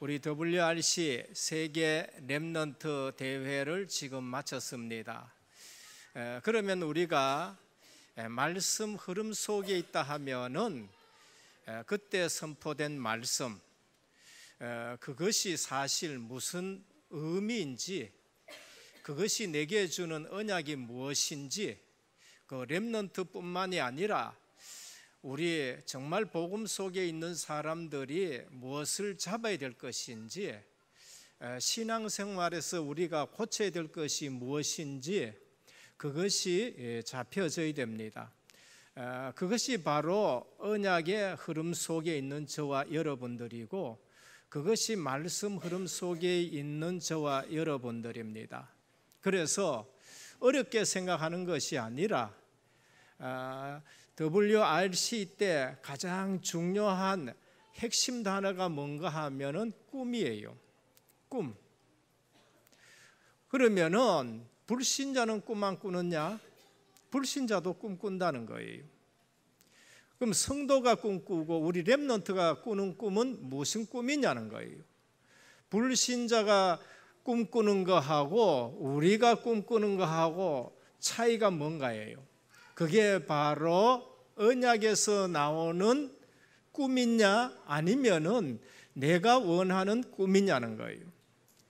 우리 WRC 세계 랩넌트 대회를 지금 마쳤습니다. 그러면 우리가 말씀 흐름 속에 있다 하면은 그때 선포된 말씀 그것이 사실 무슨 의미인지 그것이 내게 주는 언약이 무엇인지 그 렘넌트뿐만이 아니라 우리 정말 복음 속에 있는 사람들이 무엇을 잡아야 될 것인지 신앙생활에서 우리가 고쳐야 될 것이 무엇인지 그것이 예, 잡혀져야 됩니다. 그것이 바로 언약의 흐름 속에 있는 저와 여러분들이고 그것이 말씀 흐름 속에 있는 저와 여러분들입니다. 그래서 어렵게 생각하는 것이 아니라 아, WRC 때 가장 중요한 핵심 단어가 뭔가 하면은 꿈이에요. 꿈. 그러면은 불신자는 꿈안 꾸느냐? 불신자도 꿈 꾼다는 거예요. 그럼 성도가 꿈꾸고 우리 렘넌트가 꾸는 꿈은 무슨 꿈이냐는 거예요. 불신자가 꿈꾸는 거하고 우리가 꿈꾸는 거하고 차이가 뭔가예요. 그게 바로 언약에서 나오는 꿈이냐 아니면은 내가 원하는 꿈이냐는 거예요.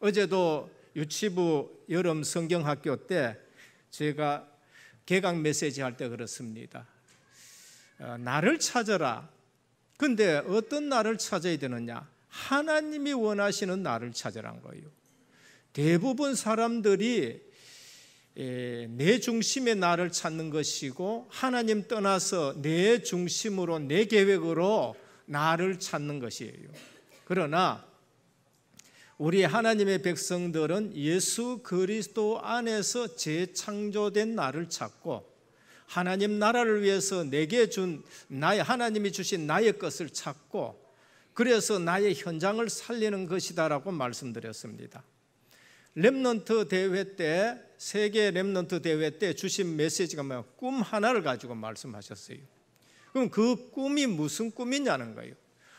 어제도 유치부 여름 성경학교 때 제가 개강 메시지 할 때 그렇습니다. 어, 나를 찾아라. 근데 어떤 나를 찾아야 되느냐? 하나님이 원하시는 나를 찾으란 거예요. 대부분 사람들이 예, 내 중심의 나를 찾는 것이고 하나님 떠나서 내 중심으로 내 계획으로 나를 찾는 것이에요. 그러나 우리 하나님의 백성들은 예수 그리스도 안에서 재창조된 나를 찾고 하나님 나라를 위해서 내게 준 나의 하나님이 주신 나의 것을 찾고 그래서 나의 현장을 살리는 것이다라고 말씀드렸습니다. 렘넌트 대회 때 세계 랩런트 대회 때 주신 메시지가 뭐야? 꿈 하나를 가지고 말씀하셨어요. 그럼 그 꿈이 무슨 꿈이냐는 거예요.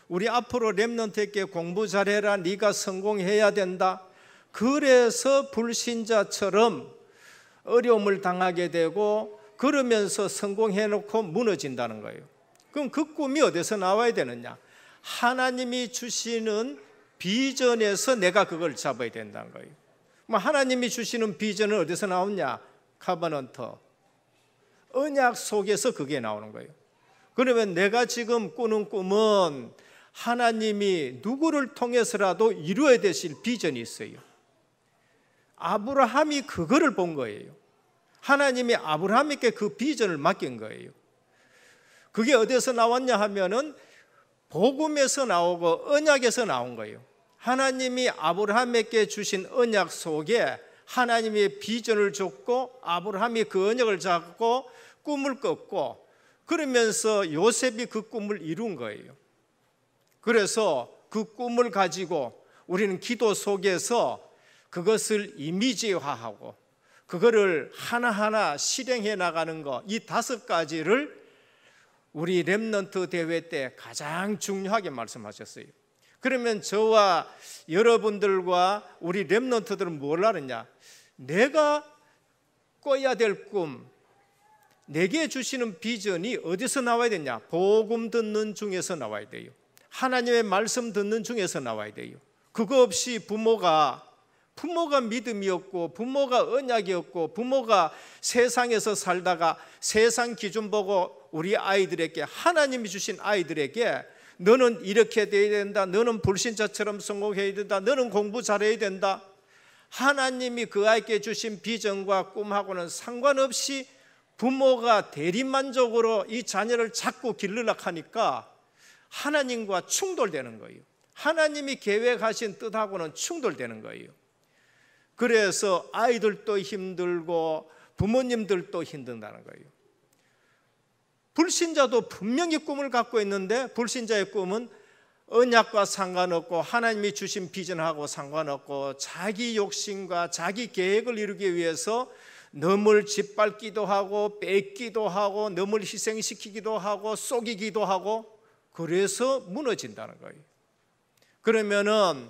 우리 앞으로 랩런트에게 공부 잘해라. 네가 성공해야 된다. 그래서 불신자처럼 어려움을 당하게 되고 그러면서 성공해놓고 무너진다는 거예요. 그럼 그 꿈이 어디서 나와야 되느냐? 하나님이 주시는 비전에서 내가 그걸 잡아야 된다는 거예요. 뭐 하나님이 주시는 비전은 어디서 나오냐? 카버넌터. 언약 속에서 그게 나오는 거예요. 그러면 내가 지금 꾸는 꿈은 하나님이 누구를 통해서라도 이루어야 되실 비전이 있어요. 아브라함이 그거를 본 거예요. 하나님이 아브라함에게 그 비전을 맡긴 거예요. 그게 어디서 나왔냐 하면은 복음에서 나오고 언약에서 나온 거예요. 하나님이 아브라함에게 주신 언약 속에 하나님의 비전을 줬고 아브라함이 그 언약을 잡고 꿈을 꿨고 그러면서 요셉이 그 꿈을 이룬 거예요. 그래서 그 꿈을 가지고 우리는 기도 속에서 그것을 이미지화하고 그거를 하나하나 실행해 나가는 것이 다섯 가지를 우리 랩넌트 대회 때 가장 중요하게 말씀하셨어요. 그러면 저와 여러분들과 우리 랩런트들은 뭘 하느냐? 내가 꿔야 될 꿈, 내게 주시는 비전이 어디서 나와야 되냐? 복음 듣는 중에서 나와야 돼요. 하나님의 말씀 듣는 중에서 나와야 돼요. 그거 없이 부모가 부모가 믿음이었고 부모가 언약이었고 부모가 세상에서 살다가 세상 기준 보고 우리 아이들에게 하나님이 주신 아이들에게 너는 이렇게 돼야 된다. 너는 불신자처럼 성공해야 된다. 너는 공부 잘해야 된다. 하나님이 그 아이께 주신 비전과 꿈하고는 상관없이 부모가 대리만족으로 이 자녀를 자꾸 길르락 하니까 하나님과 충돌되는 거예요. 하나님이 계획하신 뜻하고는 충돌되는 거예요. 그래서 아이들도 힘들고 부모님들도 힘든다는 거예요. 불신자도 분명히 꿈을 갖고 있는데 불신자의 꿈은 언약과 상관없고 하나님이 주신 비전하고 상관없고 자기 욕심과 자기 계획을 이루기 위해서 너물 짓밟기도 하고 뺏기도 하고 너물 희생시키기도 하고 속이기도 하고 그래서 무너진다는 거예요. 그러면은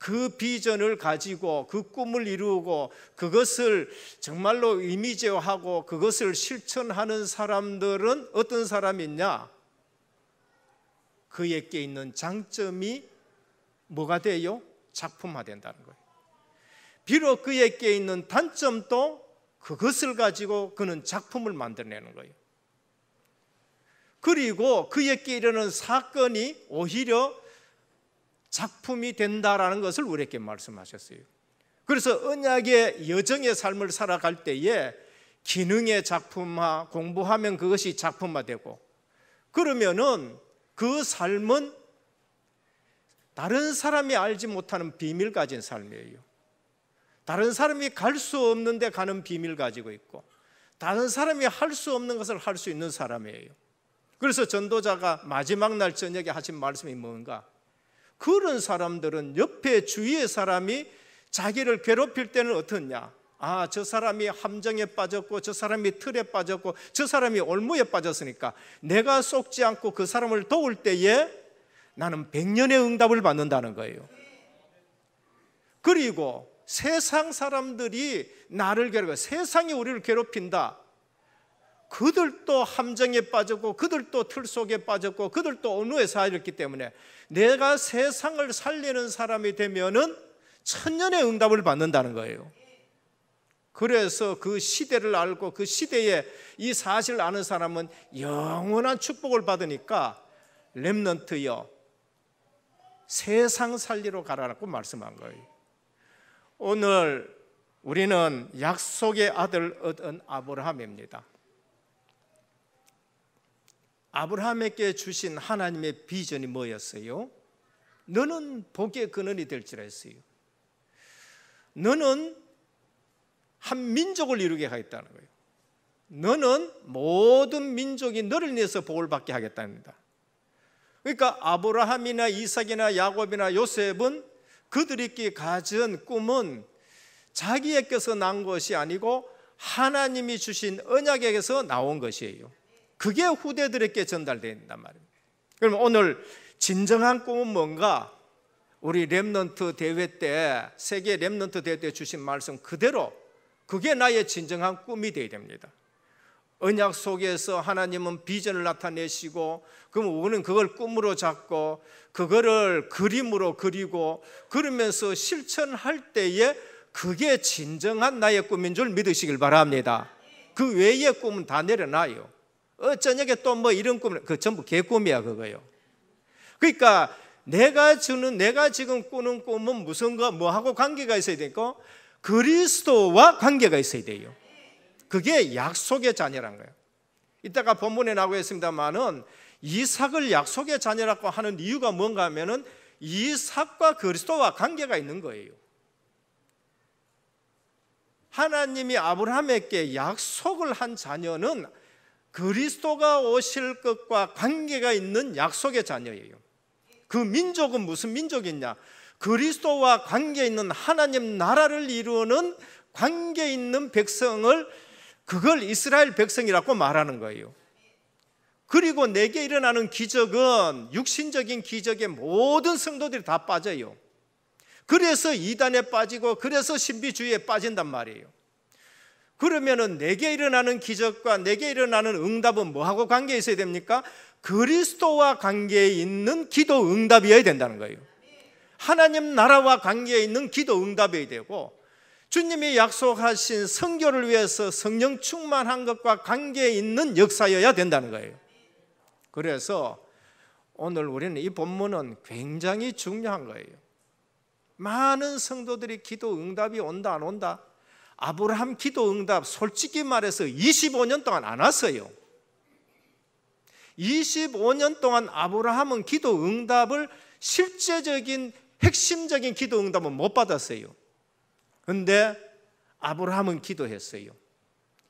그 비전을 가지고 그 꿈을 이루고 그것을 정말로 이미지화하고 그것을 실천하는 사람들은 어떤 사람이 냐 그에게 있는 장점이 뭐가 돼요? 작품화된다는 거예요. 비록 그에게 있는 단점도 그것을 가지고 그는 작품을 만들어내는 거예요. 그리고 그에게 이르는 사건이 오히려 작품이 된다라는 것을 우리에게 말씀하셨어요. 그래서 언약의 여정의 삶을 살아갈 때에 기능의 작품화, 공부하면 그것이 작품화되고 그러면은 그 삶은 다른 사람이 알지 못하는 비밀 가진 삶이에요. 다른 사람이 갈 수 없는데 가는 비밀 가지고 있고 다른 사람이 할 수 없는 것을 할 수 있는 사람이에요. 그래서 전도자가 마지막 날 저녁에 하신 말씀이 뭔가? 그런 사람들은 옆에 주위의 사람이 자기를 괴롭힐 때는 어떻냐? 아, 저 사람이 함정에 빠졌고, 저 사람이 틀에 빠졌고, 저 사람이 올무에 빠졌으니까 내가 속지 않고 그 사람을 도울 때에 나는 백년의 응답을 받는다는 거예요. 그리고 세상 사람들이 나를 괴롭혀, 세상이 우리를 괴롭힌다. 그들도 함정에 빠졌고, 그들도 틀 속에 빠졌고, 그들도 어느에 사였기 때문에 내가 세상을 살리는 사람이 되면은 천년의 응답을 받는다는 거예요. 그래서 그 시대를 알고 그 시대에 이 사실을 아는 사람은 영원한 축복을 받으니까 렘넌트여 세상 살리러 가라고 말씀한 거예요. 오늘 우리는 약속의 아들 얻은 아브라함입니다. 아브라함에게 주신 하나님의 비전이 뭐였어요? 너는 복의 근원이 될지라 했어요. 너는 한 민족을 이루게 하겠다는 거예요. 너는 모든 민족이 너를 위해서 복을 받게 하겠답니다. 그러니까 아브라함이나 이삭이나 야곱이나 요셉은 그들이 가진 꿈은 자기에게서 난 것이 아니고 하나님이 주신 언약에게서 나온 것이에요. 그게 후대들에게 전달된단 말입니다. 그럼 오늘 진정한 꿈은 뭔가? 우리 랩넌트 대회 때 세계 랩넌트 대회 때 주신 말씀 그대로 그게 나의 진정한 꿈이 되어야 됩니다. 언약 속에서 하나님은 비전을 나타내시고 그럼 우리는 그걸 꿈으로 잡고 그거를 그림으로 그리고 그러면서 실천할 때에 그게 진정한 나의 꿈인 줄 믿으시길 바랍니다. 그 외의 꿈은 다 내려놔요. 어, 저녁에 또뭐 이런 꿈을, 그 전부 개꿈이야, 그거요. 그러니까 내가 주는, 내가 지금 꾸는 꿈은 무슨 거, 뭐하고 관계가 있어야 되고, 그리스도와 관계가 있어야 돼요. 그게 약속의 자녀란 거예요. 이따가 본문에 나오고 있습니다만은 이삭을 약속의 자녀라고 하는 이유가 뭔가 하면은 이삭과 그리스도와 관계가 있는 거예요. 하나님이 아브라함에게 약속을 한 자녀는 그리스도가 오실 것과 관계가 있는 약속의 자녀예요. 그 민족은 무슨 민족이냐? 그리스도와 관계 있는 하나님 나라를 이루는 관계 있는 백성을 그걸 이스라엘 백성이라고 말하는 거예요. 그리고 내게 일어나는 기적은 육신적인 기적에 모든 성도들이 다 빠져요. 그래서 이단에 빠지고 그래서 신비주의에 빠진단 말이에요. 그러면은 내게 일어나는 기적과 내게 일어나는 응답은 뭐하고 관계 있어야 됩니까? 그리스도와 관계 있는 기도 응답이어야 된다는 거예요. 하나님 나라와 관계 있는 기도 응답이어야 되고 주님이 약속하신 성교를 위해서 성령 충만한 것과 관계 있는 역사여야 된다는 거예요. 그래서 오늘 우리는 이 본문은 굉장히 중요한 거예요. 많은 성도들이 기도 응답이 온다 안 온다 아브라함 기도 응답 솔직히 말해서 25년 동안 안 왔어요. 25년 동안 아브라함은 기도 응답을 실제적인 핵심적인 기도 응답은 못 받았어요. 근데 아브라함은 기도했어요.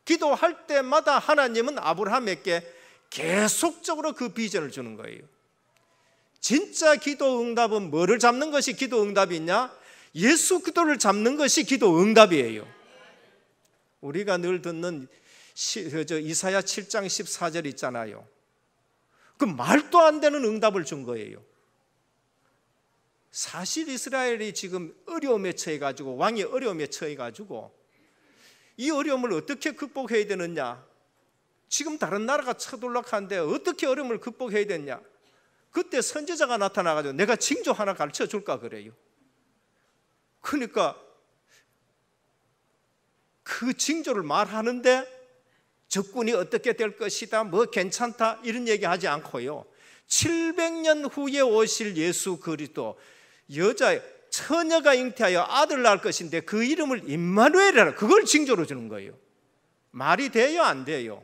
기도할 때마다 하나님은 아브라함에게 계속적으로 그 비전을 주는 거예요. 진짜 기도 응답은 뭐를 잡는 것이 기도 응답이냐? 예수 그도를 잡는 것이 기도 응답이에요. 우리가 늘 듣는 그 이사야 7장 14절 있잖아요. 그 말도 안 되는 응답을 준 거예요. 사실 이스라엘이 지금 어려움에 처해 가지고 왕이 어려움에 처해 가지고 이 어려움을 어떻게 극복해야 되느냐? 지금 다른 나라가 처돌락한데 어떻게 어려움을 극복해야 되냐? 그때 선지자가 나타나 가지고 내가 징조 하나 가르쳐 줄까 그래요. 그러니까 그 징조를 말하는데 적군이 어떻게 될 것이다, 뭐 괜찮다 이런 얘기하지 않고요. 700년 후에 오실 예수 그리스도 여자 의 처녀가 잉태하여 아들 낳을 것인데 그 이름을 임마누엘이라 그걸 징조로 주는 거예요. 말이 돼요, 안 돼요?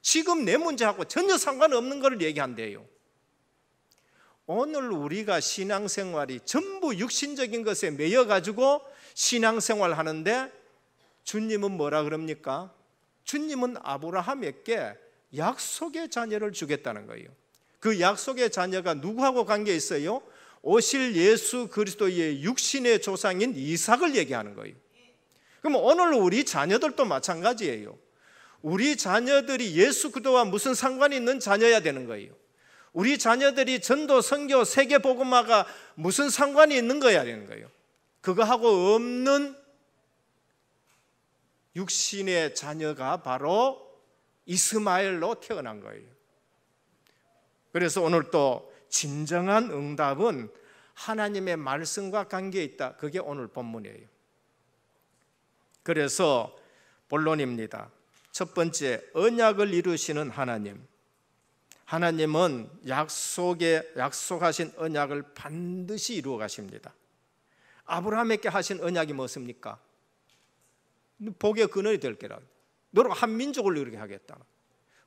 지금 내 문제하고 전혀 상관없는 걸 얘기한대요. 오늘 우리가 신앙생활이 전부 육신적인 것에 매여 가지고 신앙생활 하는데 주님은 뭐라 그럽니까? 주님은 아브라함에게 약속의 자녀를 주겠다는 거예요. 그 약속의 자녀가 누구하고 관계 있어요? 오실 예수 그리스도의 육신의 조상인 이삭을 얘기하는 거예요. 그럼 오늘 우리 자녀들도 마찬가지예요. 우리 자녀들이 예수 그리스도와 무슨 상관이 있는 자녀야 되는 거예요. 우리 자녀들이 전도 선교 세계 복음화가 무슨 상관이 있는 거야 되는 거예요. 그거하고 없는 육신의 자녀가 바로 이스마엘로 태어난 거예요. 그래서 오늘 또 진정한 응답은 하나님의 말씀과 관계에 있다. 그게 오늘 본문이에요. 그래서 본론입니다. 첫 번째, 언약을 이루시는 하나님. 하나님은 약속에 약속하신 언약을 반드시 이루어 가십니다. 아브라함에게 하신 언약이 무엇입니까? 복의 근원이 될 거라. 너로 한 민족을 이렇게 하겠다.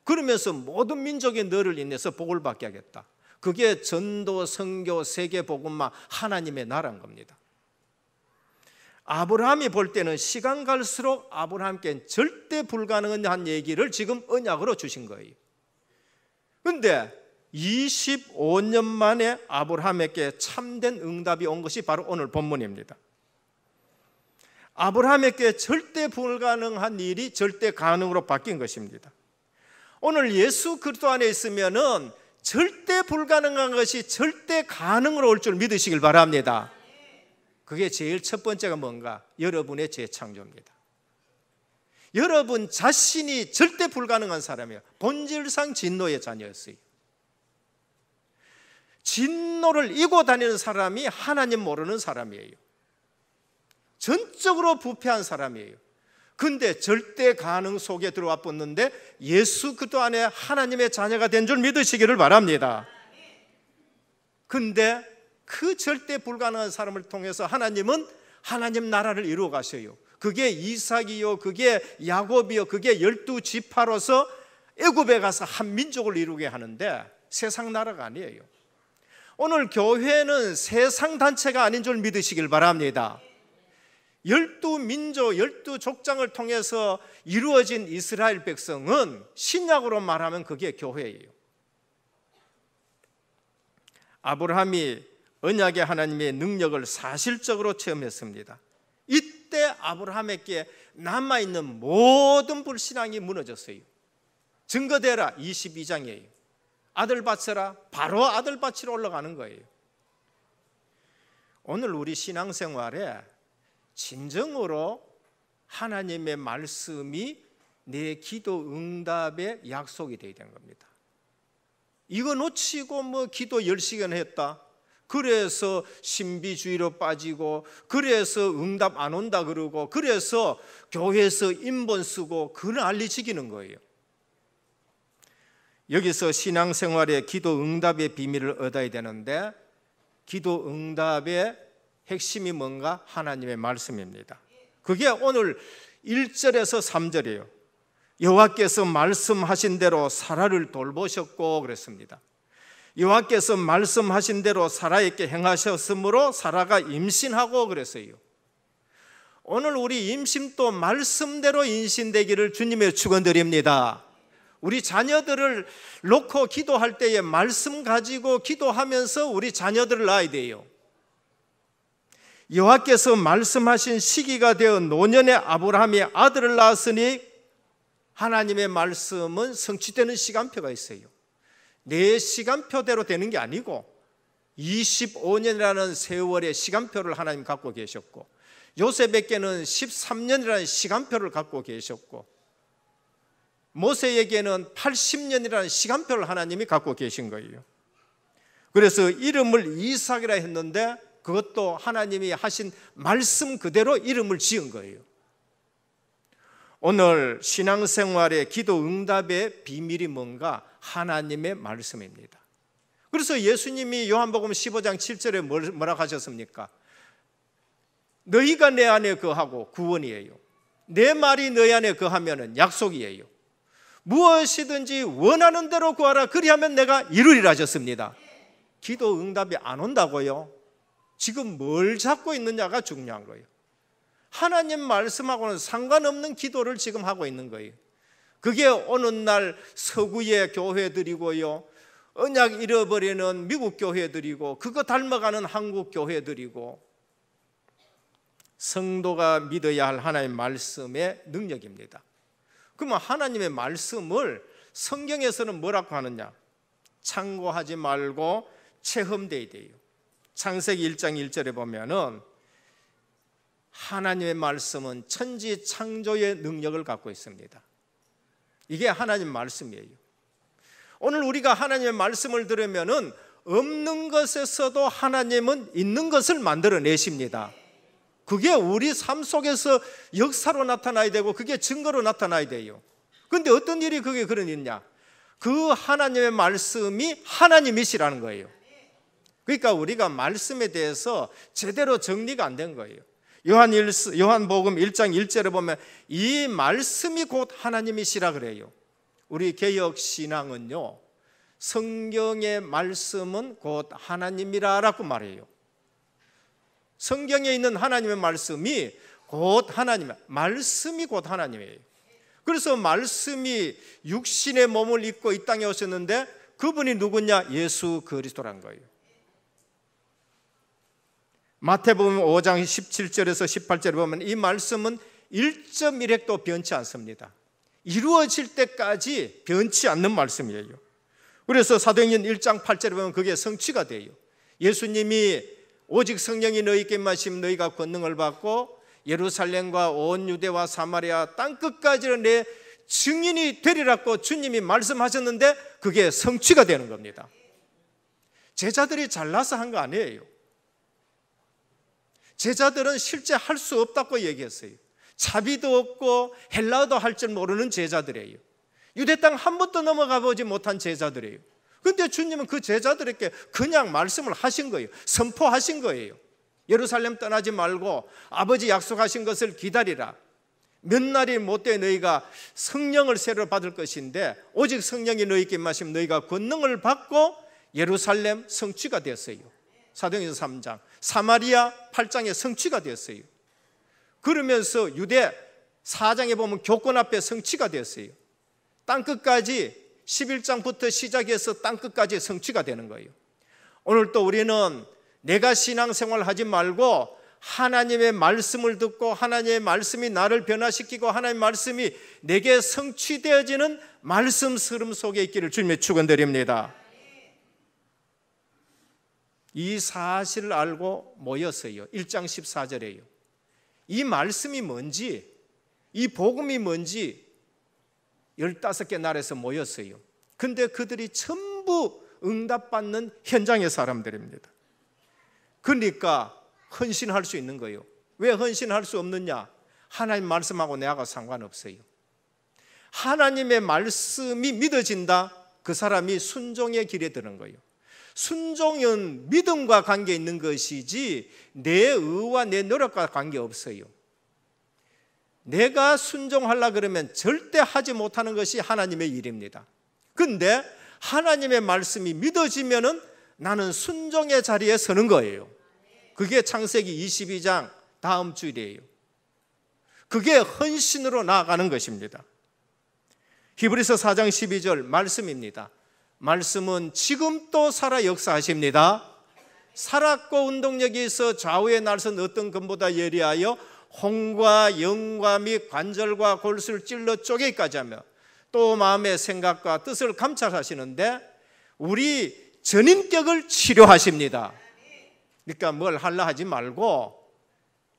그러면서 모든 민족이 너를 인해서 복을 받게 하겠다. 그게 전도, 성교, 세계 복음만 하나님의 나라인 겁니다. 아브라함이 볼 때는 시간 갈수록 아브라함께 절대 불가능한 얘기를 지금 언약으로 주신 거예요. 근데 25년 만에 아브라함에게 참된 응답이 온 것이 바로 오늘 본문입니다. 아브라함에게 절대 불가능한 일이 절대 가능으로 바뀐 것입니다. 오늘 예수 그리스도 안에 있으면은 절대 불가능한 것이 절대 가능으로 올 줄 믿으시길 바랍니다. 그게 제일 첫 번째가 뭔가? 여러분의 재창조입니다. 여러분 자신이 절대 불가능한 사람이에요. 본질상 진노의 자녀였어요. 진노를 이고 다니는 사람이 하나님 모르는 사람이에요. 전적으로 부패한 사람이에요. 근데 절대 가능 속에 들어와 봤는데 예수 그도 안에 하나님의 자녀가 된 줄 믿으시기를 바랍니다. 근데 그 절대 불가능한 사람을 통해서 하나님은 하나님 나라를 이루어 가셔요. 그게 이삭이요, 그게 야곱이요, 그게 열두 지파로서 애굽에 가서 한 민족을 이루게 하는데 세상 나라가 아니에요. 오늘 교회는 세상 단체가 아닌 줄 믿으시길 바랍니다. 열두 민족, 열두 족장을 통해서 이루어진 이스라엘 백성은 신약으로 말하면 그게 교회예요. 아브라함이 언약의 하나님의 능력을 사실적으로 체험했습니다. 이때 아브라함에게 남아 있는 모든 불신앙이 무너졌어요. 증거되라 22장이에요. 아들 바쳐라 바로 아들 바치러 올라가는 거예요. 오늘 우리 신앙생활에 진정으로 하나님의 말씀이 내 기도 응답의 약속이 되어야 되는 겁니다. 이거 놓치고 뭐 기도 10시간 했다. 그래서 신비주의로 빠지고 그래서 응답 안 온다 그러고 그래서 교회에서 인번 쓰고 그 난리 지기는 거예요. 여기서 신앙생활의 기도 응답의 비밀을 얻어야 되는데 기도 응답의 핵심이 뭔가 하나님의 말씀입니다. 그게 오늘 1절에서 3절이에요. 여호와께서 말씀하신 대로 사라를 돌보셨고 그랬습니다. 여호와께서 말씀하신 대로 사라에게 행하셨으므로 사라가 임신하고 그랬어요. 오늘 우리 임신도 말씀대로 인신되기를 주님의 축원드립니다. 우리 자녀들을 놓고 기도할 때에 말씀 가지고 기도하면서 우리 자녀들을 낳아야 돼요. 여호와께서 말씀하신 시기가 되어 노년의 아브라함이 아들을 낳았으니 하나님의 말씀은 성취되는 시간표가 있어요. 내 시간표대로 되는 게 아니고 25년이라는 세월의 시간표를 하나님 갖고 계셨고 요셉에게는 13년이라는 시간표를 갖고 계셨고 모세에게는 80년이라는 시간표를 하나님이 갖고 계신 거예요. 그래서 이름을 이삭이라 했는데 그것도 하나님이 하신 말씀 그대로 이름을 지은 거예요. 오늘 신앙생활의 기도 응답의 비밀이 뭔가 하나님의 말씀입니다. 그래서 예수님이 요한복음 15장 7절에 뭐라 하셨습니까? 너희가 내 안에 거하고 구원이에요. 내 말이 너희 안에 거하면 약속이에요. 무엇이든지 원하는 대로 구하라 그리하면 내가 이루리라 하셨습니다. 기도 응답이 안 온다고요. 지금 뭘 잡고 있느냐가 중요한 거예요. 하나님 말씀하고는 상관없는 기도를 지금 하고 있는 거예요. 그게 어느 날 서구의 교회들이고요. 언약 잃어버리는 미국 교회들이고 그거 닮아가는 한국 교회들이고 성도가 믿어야 할하나님 말씀의 능력입니다. 그러면 하나님의 말씀을 성경에서는 뭐라고 하느냐? 참고하지 말고 체험돼야 돼요. 창세기 1장 1절에 보면은 하나님의 말씀은 천지 창조의 능력을 갖고 있습니다. 이게 하나님 말씀이에요. 오늘 우리가 하나님의 말씀을 들으면은 없는 것에서도 하나님은 있는 것을 만들어 내십니다. 그게 우리 삶 속에서 역사로 나타나야 되고 그게 증거로 나타나야 돼요. 근데 어떤 일이 그게 그런 일이냐? 그 하나님의 말씀이 하나님이시라는 거예요. 그러니까 우리가 말씀에 대해서 제대로 정리가 안 된 거예요. 요한 일, 요한복음 1장 1절에 보면 이 말씀이 곧 하나님이시라 그래요. 우리 개혁 신앙은요. 성경의 말씀은 곧 하나님이라라고 말해요. 성경에 있는 하나님의 말씀이 곧 하나님, 말씀이 곧 하나님이에요. 그래서 말씀이 육신의 몸을 입고 이 땅에 오셨는데 그분이 누구냐? 예수 그리스도란 거예요. 마태복음 5장 17절에서 18절에 보면 이 말씀은 1.1핵도 변치 않습니다. 이루어질 때까지 변치 않는 말씀이에요. 그래서 사도행전 1장 8절에 보면 그게 성취가 돼요. 예수님이 오직 성령이 너희에 마심 너희가 권능을 받고 예루살렘과 온 유대와 사마리아 땅 끝까지는 내 증인이 되리라고 주님이 말씀하셨는데 그게 성취가 되는 겁니다. 제자들이 잘나서 한 거 아니에요. 제자들은 실제 할 수 없다고 얘기했어요. 자비도 없고 헬라어도 할 줄 모르는 제자들이에요. 유대 땅 한 번도 넘어가 보지 못한 제자들이에요. 근데 주님은 그 제자들에게 그냥 말씀을 하신 거예요. 선포하신 거예요. 예루살렘 떠나지 말고 아버지 약속하신 것을 기다리라. 몇 날이 못 돼 너희가 성령을 새로 받을 것인데 오직 성령이 너희에 마시면 너희가 권능을 받고 예루살렘 성취가 되었어요. 사도행전 3장 사마리아 8장의 성취가 되었어요. 그러면서 유대 4장에 보면 교권 앞에 성취가 되었어요. 땅 끝까지 11장부터 시작해서 땅 끝까지 성취가 되는 거예요. 오늘 또 우리는 내가 신앙생활 하지 말고 하나님의 말씀을 듣고 하나님의 말씀이 나를 변화시키고 하나님의 말씀이 내게 성취되어지는 말씀 스름 속에 있기를 주님의 축원드립니다. 이 사실을 알고 모였어요. 1장 14절에요. 이 말씀이 뭔지, 이 복음이 뭔지 15개 나라에서 모였어요. 근데 그들이 전부 응답받는 현장의 사람들입니다. 그러니까 헌신할 수 있는 거예요. 왜 헌신할 수 없느냐? 하나님 말씀하고 내가 상관없어요. 하나님의 말씀이 믿어진다? 그 사람이 순종의 길에 드는 거예요. 순종은 믿음과 관계 있는 것이지 내 의와 내 노력과 관계 없어요. 내가 순종하려 그러면 절대 하지 못하는 것이 하나님의 일입니다. 근데 하나님의 말씀이 믿어지면은 나는 순종의 자리에 서는 거예요. 그게 창세기 22장 다음 주일이에요. 그게 헌신으로 나아가는 것입니다. 히브리서 4장 12절 말씀입니다. 말씀은 지금 또 살아 역사하십니다. 살았고 운동력이 있어 좌우의 날선 어떤 금보다 예리하여 홍과 영과 및 관절과 골수를 찔러 쪼개기까지 하며 또 마음의 생각과 뜻을 감찰하시는데 우리 전인격을 치료하십니다. 그러니까 뭘 할라 하지 말고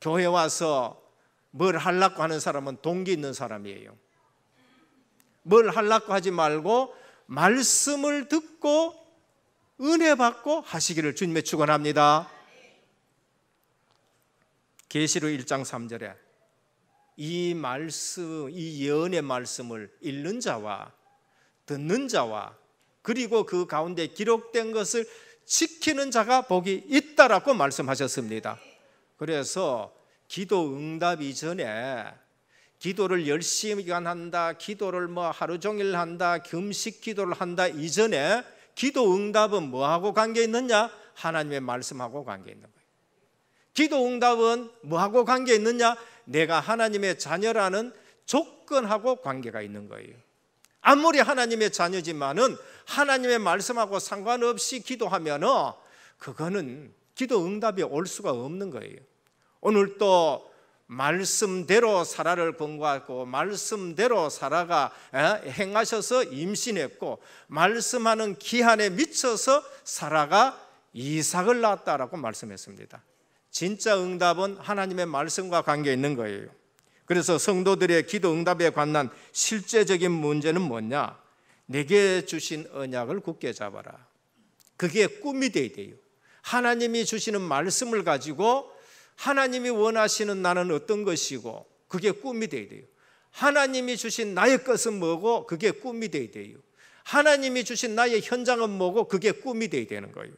교회 와서 뭘 할라고 하는 사람은 동기 있는 사람이에요. 뭘 할라고 하지 말고 말씀을 듣고 은혜 받고 하시기를 주님의 축원합니다. 계시록 1장 3절에 이 말씀 이 예언의 말씀을 읽는 자와 듣는 자와 그리고 그 가운데 기록된 것을 지키는 자가 복이 있다라고 말씀하셨습니다. 그래서 기도 응답 이전에 기도를 열심히 한다, 기도를 뭐 하루 종일 한다, 금식 기도를 한다 이전에 기도 응답은 뭐하고 관계 있느냐? 하나님의 말씀하고 관계 있는 거예요. 기도 응답은 뭐하고 관계 있느냐? 내가 하나님의 자녀라는 조건하고 관계가 있는 거예요. 아무리 하나님의 자녀지만은 하나님의 말씀하고 상관없이 기도하면은 그거는 기도 응답이 올 수가 없는 거예요. 오늘 또 말씀대로 살아를 권고하고 말씀대로 살아가 어, 행하셔서 임신했고 말씀하는 기한에 미쳐서 살아가 이삭을 낳았다라고 말씀했습니다. 진짜 응답은 하나님의 말씀과 관계 있는 거예요. 그래서 성도들의 기도 응답에 관한 실제적인 문제는 뭐냐? 내게 주신 언약을 굳게 잡아라. 그게 꿈이 돼야 돼요. 하나님이 주시는 말씀을 가지고 하나님이 원하시는 나는 어떤 것이고 그게 꿈이 돼야 돼요. 하나님이 주신 나의 것은 뭐고 그게 꿈이 돼야 돼요. 하나님이 주신 나의 현장은 뭐고 그게 꿈이 돼야 되는 거예요.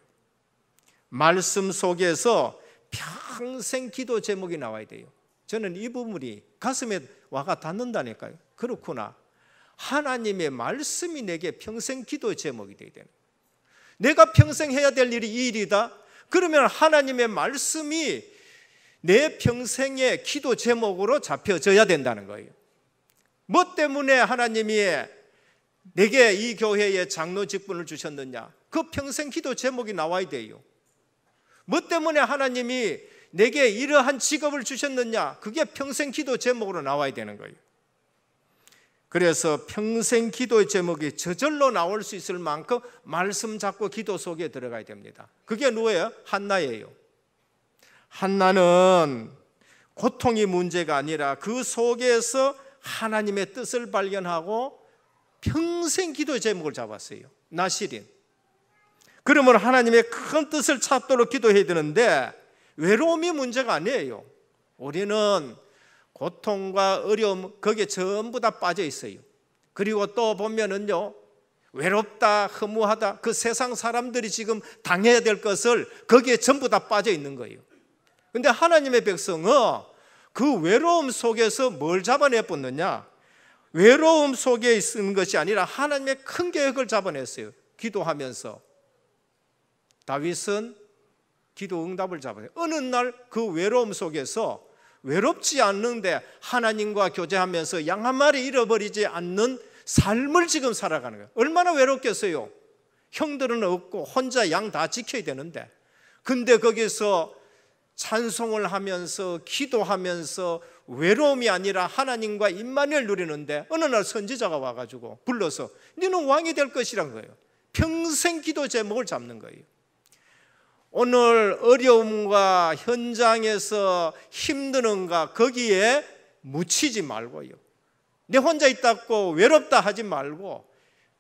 말씀 속에서 평생 기도 제목이 나와야 돼요. 저는 이 부분이 가슴에 와가 닿는다니까요. 그렇구나. 하나님의 말씀이 내게 평생 기도 제목이 돼야 되는 거예요. 내가 평생 해야 될 일이 이 일이다. 그러면 하나님의 말씀이 내 평생의 기도 제목으로 잡혀져야 된다는 거예요. 뭐 때문에 하나님이 내게 이 교회에 장로 직분을 주셨느냐? 그 평생 기도 제목이 나와야 돼요. 뭐 때문에 하나님이 내게 이러한 직업을 주셨느냐? 그게 평생 기도 제목으로 나와야 되는 거예요. 그래서 평생 기도의 제목이 저절로 나올 수 있을 만큼 말씀 잡고 기도 속에 들어가야 됩니다. 그게 누구예요? 한나예요. 한나는 고통이 문제가 아니라 그 속에서 하나님의 뜻을 발견하고 평생 기도의 제목을 잡았어요. 나시린. 그러면 하나님의 큰 뜻을 찾도록 기도해야 되는데 외로움이 문제가 아니에요. 우리는 고통과 어려움 거기에 전부 다 빠져 있어요. 그리고 또 보면은요. 외롭다, 허무하다. 그 세상 사람들이 지금 당해야 될 것을 거기에 전부 다 빠져 있는 거예요. 근데 하나님의 백성은 그 외로움 속에서 뭘 잡아내었느냐? 외로움 속에 있는 것이 아니라 하나님의 큰 계획을 잡아냈어요. 기도하면서. 다윗은 기도 응답을 잡아요. 어느 날 그 외로움 속에서 외롭지 않는데 하나님과 교제하면서 양 한 마리 잃어버리지 않는 삶을 지금 살아가는 거예요. 얼마나 외롭겠어요? 형들은 없고 혼자 양 다 지켜야 되는데. 근데 거기서 찬송을 하면서 기도하면서 외로움이 아니라 하나님과 인만을 누리는데 어느 날 선지자가 와가지고 불러서 너는 왕이 될 것이란 거예요. 평생 기도 제목을 잡는 거예요. 오늘 어려움과 현장에서 힘드는가 거기에 묻히지 말고요. 내 혼자 있다고 외롭다 하지 말고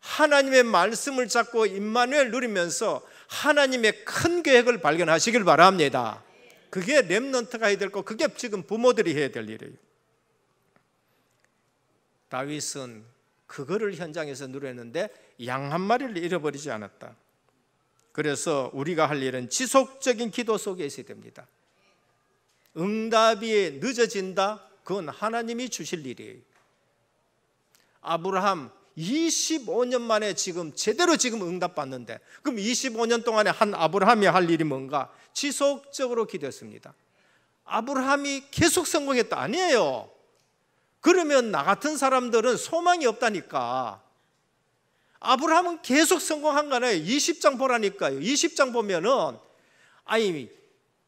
하나님의 말씀을 잡고 임만을 누리면서 하나님의 큰 계획을 발견하시길 바랍니다. 그게 렘넌트가 해야 될 거, 그게 지금 부모들이 해야 될 일이에요. 다윗은 그거를 현장에서 누렸는데 양 한 마리를 잃어버리지 않았다. 그래서 우리가 할 일은 지속적인 기도 속에 있어야 됩니다. 응답이 늦어진다? 그건 하나님이 주실 일이에요. 아브라함 25년 만에 지금 제대로 지금 응답받는데 그럼 25년 동안에 한 아브라함이 할 일이 뭔가? 지속적으로 기도했습니다. 아브라함이 계속 성공했다 아니에요. 그러면 나 같은 사람들은 소망이 없다니까. 아브라함은 계속 성공한 거네. 20장 보라니까요. 20장 보면은 아이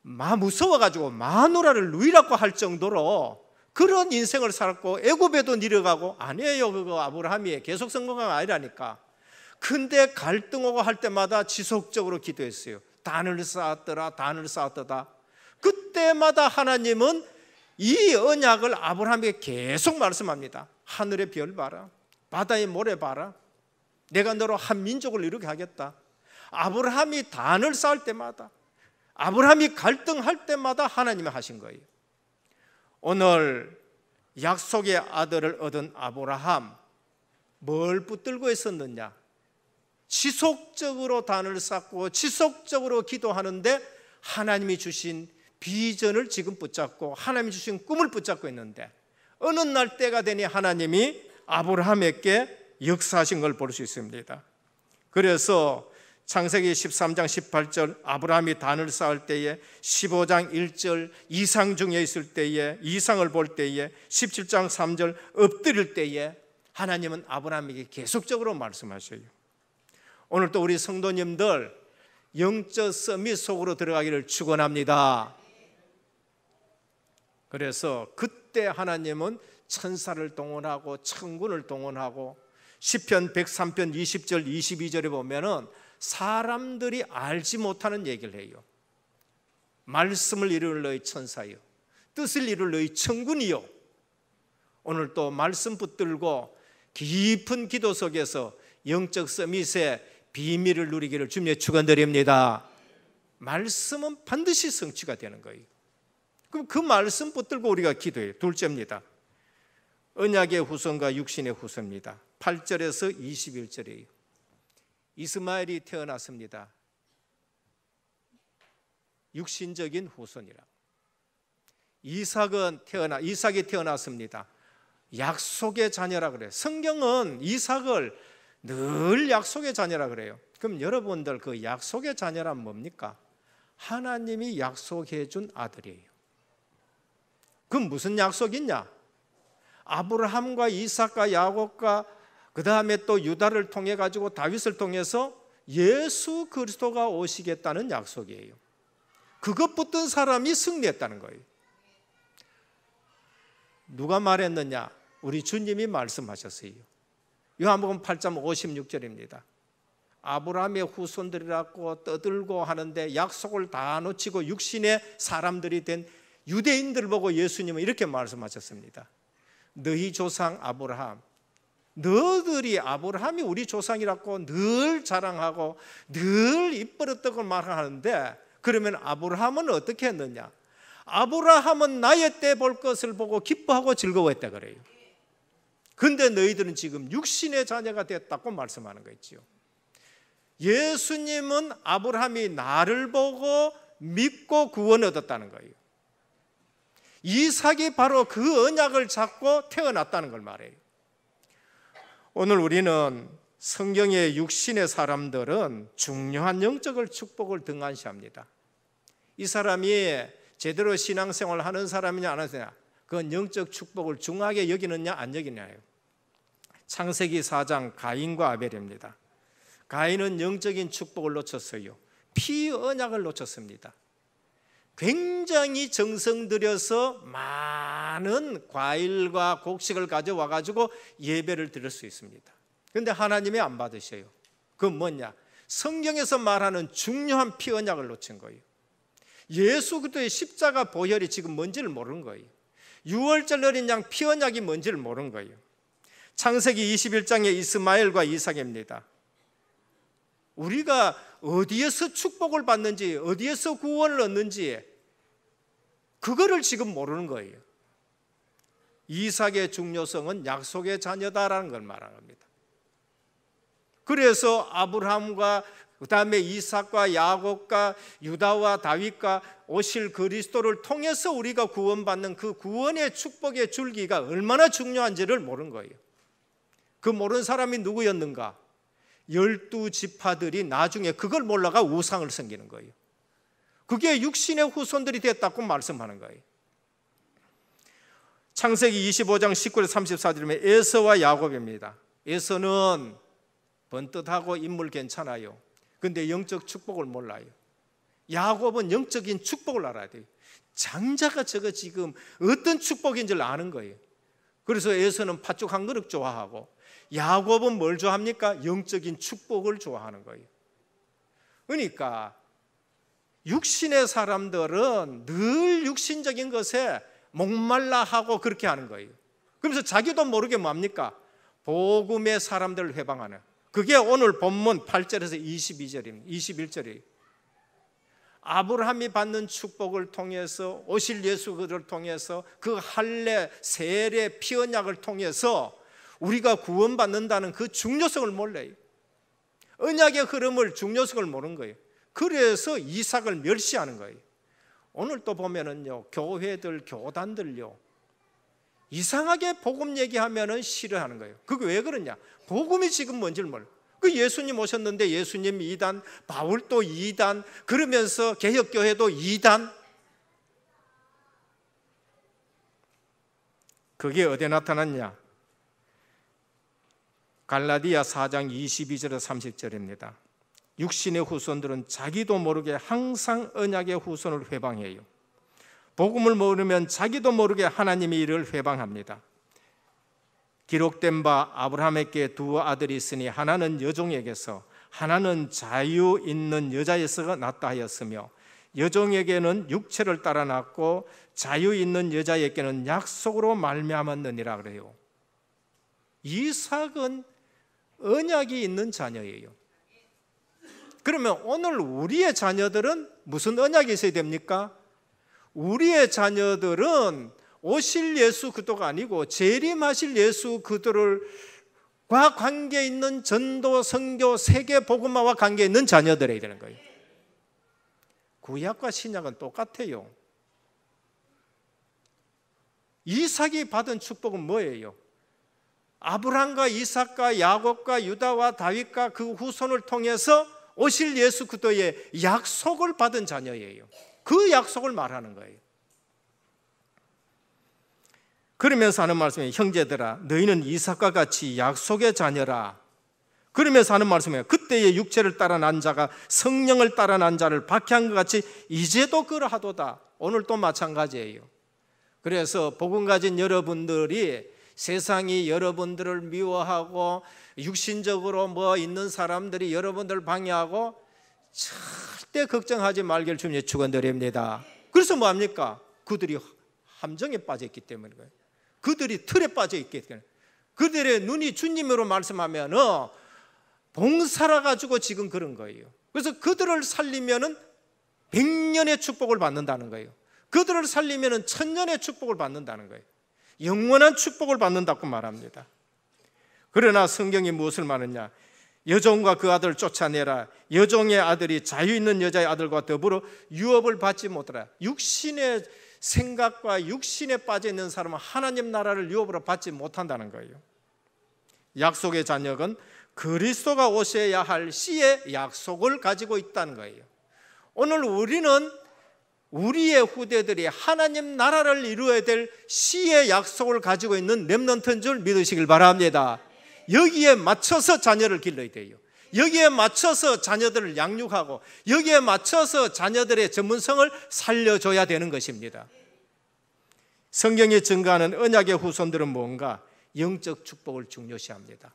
마 무서워 가지고 마누라를 누이라고 할 정도로 그런 인생을 살았고 애굽에도 내려가고 아니에요. 그거 아브라함이 계속 성공한 아니라니까. 근데 갈등하고 할 때마다 지속적으로 기도했어요. 단을 쌓았더라 단을 쌓았더다 그때마다 하나님은 이 언약을 아브라함에게 계속 말씀합니다 하늘의 별 봐라 바다의 모래 봐라 내가 너로 한 민족을 이루게 하겠다 아브라함이 단을 쌓을 때마다 아브라함이 갈등할 때마다 하나님이 하신 거예요 오늘 약속의 아들을 얻은 아브라함 뭘 붙들고 있었느냐 지속적으로 단을 쌓고 지속적으로 기도하는데 하나님이 주신 비전을 지금 붙잡고 하나님이 주신 꿈을 붙잡고 있는데 어느 날 때가 되니 하나님이 아브라함에게 역사하신 걸 볼 수 있습니다. 그래서 창세기 13장 18절 아브라함이 단을 쌓을 때에 15장 1절 이상 중에 있을 때에 이상을 볼 때에 17장 3절 엎드릴 때에 하나님은 아브라함에게 계속적으로 말씀하셔요. 오늘 또 우리 성도님들 영적 서밋 속으로 들어가기를 축원합니다. 그래서 그때 하나님은 천사를 동원하고 천군을 동원하고 시편 103편 20절 22절에 보면은 사람들이 알지 못하는 얘기를 해요. 말씀을 이룰 너희 천사요. 뜻을 이룰 너희 천군이요. 오늘 또 말씀 붙들고 깊은 기도 속에서 영적 서밋에 비밀을 누리기를 주님의 축원드립니다. 말씀은 반드시 성취가 되는 거예요. 그럼 그 말씀 붙들고 우리가 기도해요. 둘째입니다. 언약의 후손과 육신의 후손입니다. 8절에서 21절이에요. 이스마엘이 태어났습니다. 육신적인 후손이라. 이삭은 태어나 이삭이 태어났습니다. 약속의 자녀라 그래. 성경은 이삭을 늘 약속의 자녀라 그래요. 그럼 여러분들 그 약속의 자녀란 뭡니까? 하나님이 약속해 준 아들이에요. 그 무슨 약속이냐? 아브라함과 이삭과 야곱과 그 다음에 또 유다를 통해 가지고 다윗을 통해서 예수 그리스도가 오시겠다는 약속이에요. 그것 붙은 사람이 승리했다는 거예요. 누가 말했느냐? 우리 주님이 말씀하셨어요. 요한복음 8장 56절입니다. 아브라함의 후손들이라고 떠들고 하는데 약속을 다 놓치고 육신의 사람들이 된 유대인들 보고 예수님은 이렇게 말씀하셨습니다. 너희 조상 아브라함 너들이 아브라함이 우리 조상이라고 늘 자랑하고 늘 입버릇떡을 말하는데 그러면 아브라함은 어떻게 했느냐? 아브라함은 나의 때 볼 것을 보고 기뻐하고 즐거워했다 그래요. 근데 너희들은 지금 육신의 자녀가 됐다고 말씀하는 거 있지요. 예수님은 아브라함이 나를 보고 믿고 구원 얻었다는 거예요. 이삭이 바로 그 언약을 잡고 태어났다는 걸 말해요. 오늘 우리는 성경의 육신의 사람들은 중요한 영적을 축복을 등한시합니다. 이 사람이 제대로 신앙생활 하는 사람이냐 안 하느냐 그 영적 축복을 중하게 여기느냐 안여기냐요 창세기 4장 가인과 아벨입니다. 가인은 영적인 축복을 놓쳤어요. 피 언약을 놓쳤습니다. 굉장히 정성 들여서 많은 과일과 곡식을 가져와 가지고 예배를 드릴 수 있습니다. 그런데 하나님이 안 받으셔요. 그건 뭐냐? 성경에서 말하는 중요한 피 언약을 놓친 거예요. 예수 그리스도의 십자가 보혈이 지금 뭔지를 모르는 거예요. 6월절 어린 양 피언약이 뭔지를 모르는 거예요. 창세기 21장의 이스마엘과 이삭입니다. 우리가 어디에서 축복을 받는지, 어디에서 구원을 얻는지, 그거를 지금 모르는 거예요. 이삭의 중요성은 약속의 자녀다라는 걸 말합니다. 그래서 아브라함과 그 다음에 이삭과 야곱과 유다와 다윗과 오실 그리스도를 통해서 우리가 구원받는 그 구원의 축복의 줄기가 얼마나 중요한지를 모른 거예요. 그 모른 사람이 누구였는가? 열두 지파들이 나중에 그걸 몰라가 우상을 섬기는 거예요. 그게 육신의 후손들이 됐다고 말씀하는 거예요. 창세기 25장 19절 34절에 에서와 야곱입니다. 에서는 번듯하고 인물 괜찮아요. 근데 영적 축복을 몰라요. 야곱은 영적인 축복을 알아야 돼요. 장자가 저거 지금 어떤 축복인 줄 아는 거예요. 그래서 에서는 팥죽 한 그릇 좋아하고 야곱은 뭘 좋아합니까? 영적인 축복을 좋아하는 거예요. 그러니까 육신의 사람들은 늘 육신적인 것에 목말라 하고 그렇게 하는 거예요. 그러면서 자기도 모르게 뭡니까? 뭐 복음의 사람들을 해방하는. 그게 오늘 본문 8절에서 22절입니다. 21절이 아브라함이 받는 축복을 통해서 오실 예수 그를 통해서 그 할례 세례 피 언약을 통해서 우리가 구원받는다는 그 중요성을 몰라요. 언약의 흐름을 중요성을 모르는 거예요. 그래서 이삭을 멸시하는 거예요. 오늘 또 보면은요. 교회들 교단들요. 이상하게 복음 얘기하면은 싫어하는 거예요. 그게 왜 그러냐? 복음이 지금 뭔지 몰라. 그 예수님 오셨는데 예수님 이단 바울도 이단 그러면서 개혁교회도 이단 그게 어디에 나타났냐? 갈라디아 4장 2 2절에 30절입니다. 육신의 후손들은 자기도 모르게 항상 언약의 후손을 회방해요. 복음을 모르면 자기도 모르게 하나님의 일을 회방합니다. 기록된 바 아브라함에게 두 아들이 있으니 하나는 여종에게서 하나는 자유 있는 여자에서 낳다 하였으며 여종에게는 육체를 따라 낳고 자유 있는 여자에게는 약속으로 말미암았느니라 그래요. 이삭은 언약이 있는 자녀예요. 그러면 오늘 우리의 자녀들은 무슨 언약이 있어야 됩니까? 우리의 자녀들은 오실 예수 그도가 아니고 재림하실 예수 그도를 과 관계 있는 전도, 성교 세계 복음화와 관계 있는 자녀들이 되는 거예요. 구약과 신약은 똑같아요. 이삭이 받은 축복은 뭐예요? 아브람과 이삭과 야곱과 유다와 다윗과 그 후손을 통해서 오실 예수 그도의 약속을 받은 자녀예요. 그 약속을 말하는 거예요. 그러면서 하는 말씀이 형제들아 너희는 이삭과 같이 약속의 자녀라. 그러면서 하는 말씀이 그때의 육체를 따라 난 자가 성령을 따라 난 자를 박해한 것 같이 이제도 그러하도다. 오늘 또 마찬가지예요. 그래서 복음 가진 여러분들이 세상이 여러분들을 미워하고 육신적으로 뭐 있는 사람들이 여러분들 방해하고 절대 걱정하지 말기를 주님 의 축원드립니다. 그래서 뭐합니까? 그들이 함정에 빠져있기 때문에 거예요. 그들이 틀에 빠져있기 때문에 그들의 눈이 주님으로 말씀하면 어, 봉사라 가지고 지금 그런 거예요. 그래서 그들을 살리면 백년의 축복을 받는다는 거예요. 그들을 살리면 천년의 축복을 받는다는 거예요. 영원한 축복을 받는다고 말합니다. 그러나 성경이 무엇을 말했냐? 여종과 그 아들을 쫓아내라. 여종의 아들이 자유 있는 여자의 아들과 더불어 유업을 받지 못하라. 육신의 생각과 육신에 빠져 있는 사람은 하나님 나라를 유업으로 받지 못한다는 거예요. 약속의 잔녀은 그리스도가 오셔야 할 시의 약속을 가지고 있다는 거예요. 오늘 우리는 우리의 후대들이 하나님 나라를 이루어야 될 시의 약속을 가지고 있는 렘넌트인 줄 믿으시길 바랍니다. 여기에 맞춰서 자녀를 길러야 돼요. 여기에 맞춰서 자녀들을 양육하고 여기에 맞춰서 자녀들의 전문성을 살려줘야 되는 것입니다. 성경이 증가하는 언약의 후손들은 뭔가 영적 축복을 중요시합니다.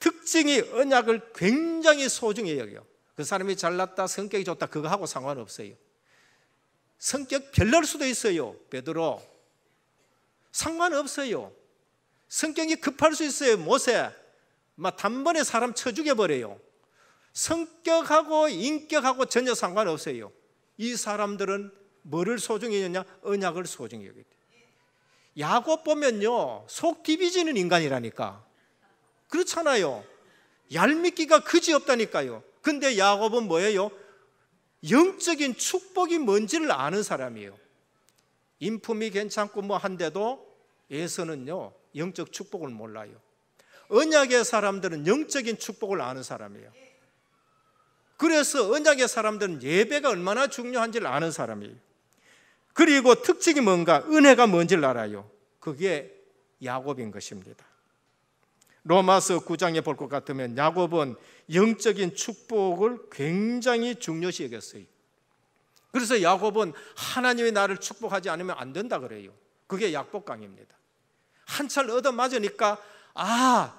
특징이 언약을 굉장히 소중히 여겨그 사람이 잘났다, 성격이 좋다, 그거하고 상관없어요. 성격 별날 수도 있어요, 베드로. 상관없어요. 성격이 급할 수 있어요. 모세 막 단번에 사람 쳐 죽여버려요. 성격하고 인격하고 전혀 상관없어요. 이 사람들은 뭐를 소중히 여냐? 언약을 소중히 여겼 야곱 보면요. 속 디비지는 인간이라니까. 그렇잖아요. 얄밉기가 그지 없다니까요. 근데 야곱은 뭐예요? 영적인 축복이 뭔지를 아는 사람이에요. 인품이 괜찮고 뭐 한데도 에서는요. 영적 축복을 몰라요. 언약의 사람들은 영적인 축복을 아는 사람이에요. 그래서 언약의 사람들은 예배가 얼마나 중요한지를 아는 사람이에요. 그리고 특징이 뭔가 은혜가 뭔지를 알아요. 그게 야곱인 것입니다. 로마서 9장에 볼 것 같으면 야곱은 영적인 축복을 굉장히 중요시 여겼어요. 그래서 야곱은 하나님의 나를 축복하지 않으면 안 된다 그래요. 그게 약복강입니다. 한철 얻어맞으니까 아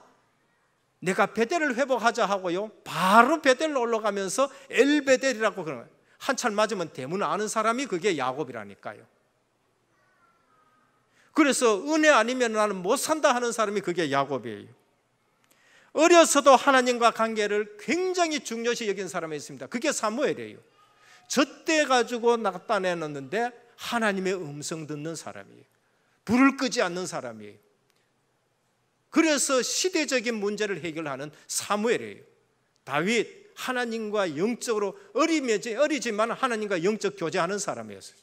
내가 베델을 회복하자 하고요 바로 베델로 올라가면서 엘베델이라고 그러는 거예요 한철 맞으면 대문 아는 사람이 그게 야곱이라니까요 그래서 은혜 아니면 나는 못 산다 하는 사람이 그게 야곱이에요 어려서도 하나님과 관계를 굉장히 중요시 여긴 사람이 있습니다 그게 사무엘이에요 젖대 가지고 나타내놨는데 하나님의 음성 듣는 사람이에요 불을 끄지 않는 사람이에요. 그래서 시대적인 문제를 해결하는 사무엘이에요. 다윗 하나님과 영적으로 어리매지 어리지만 하나님과 영적 교제하는 사람이었어요.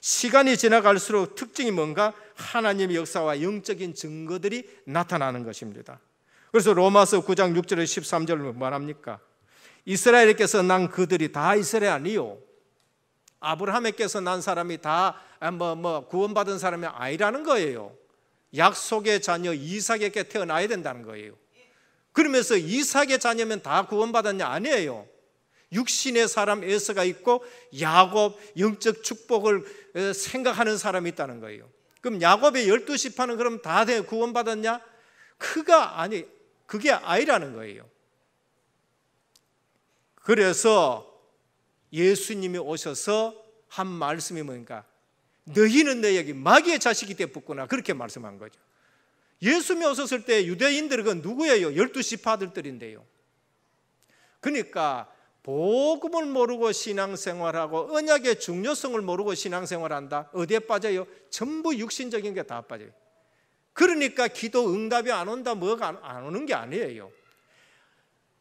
시간이 지나갈수록 특징이 뭔가 하나님의 역사와 영적인 증거들이 나타나는 것입니다. 그래서 로마서 9장 6절에 13절을 뭐 말합니까? 이스라엘께서 난 그들이 다 이스라엘 아니요. 아브라함에게서 난 사람이 다 뭐뭐 아, 뭐 구원받은 사람이 아니라는 거예요. 약속의 자녀 이삭에게 태어나야 된다는 거예요. 그러면서 이삭의 자녀면 다 구원받았냐 아니에요. 육신의 사람 에서가 있고 야곱 영적 축복을 어, 생각하는 사람이 있다는 거예요. 그럼 야곱의 열두 시파는 그럼 다 구원받았냐? 그가 아니 그게 아이라는 거예요. 그래서 예수님이 오셔서 한 말씀이 뭔가 너희는 내에게 마귀의 자식이 되었구나 그렇게 말씀한 거죠. 예수님이 오셨을 때 유대인들은 누구예요? 열두 지파들들인데요. 그러니까 복음을 모르고 신앙생활하고 언약의 중요성을 모르고 신앙생활한다. 어디에 빠져요? 전부 육신적인 게 다 빠져요. 그러니까 기도 응답이 안 온다, 뭐가 안 오는 게 아니에요.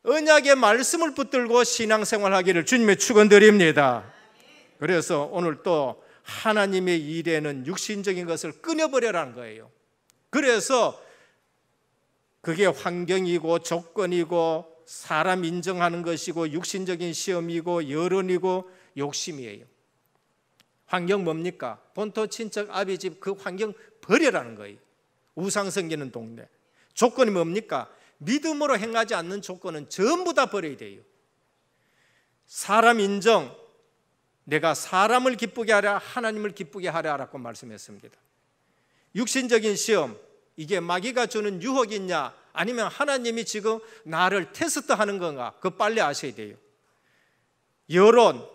언약의 말씀을 붙들고 신앙생활하기를 주님의 축원드립니다. 그래서 오늘 또 하나님의 일에는 육신적인 것을 끊어버려라는 거예요. 그래서 그게 환경이고 조건이고 사람 인정하는 것이고 육신적인 시험이고 여론이고 욕심이에요. 환경 뭡니까? 본토 친척 아비집 그 환경 버려라는 거예요. 우상 생기는 동네. 조건이 뭡니까? 믿음으로 행하지 않는 조건은 전부 다 버려야 돼요. 사람 인정, 내가 사람을 기쁘게 하라, 하나님을 기쁘게 하라라고 말씀했습니다. 육신적인 시험, 이게 마귀가 주는 유혹이냐, 아니면 하나님이 지금 나를 테스트하는 건가, 그 빨리 아셔야 돼요. 여론,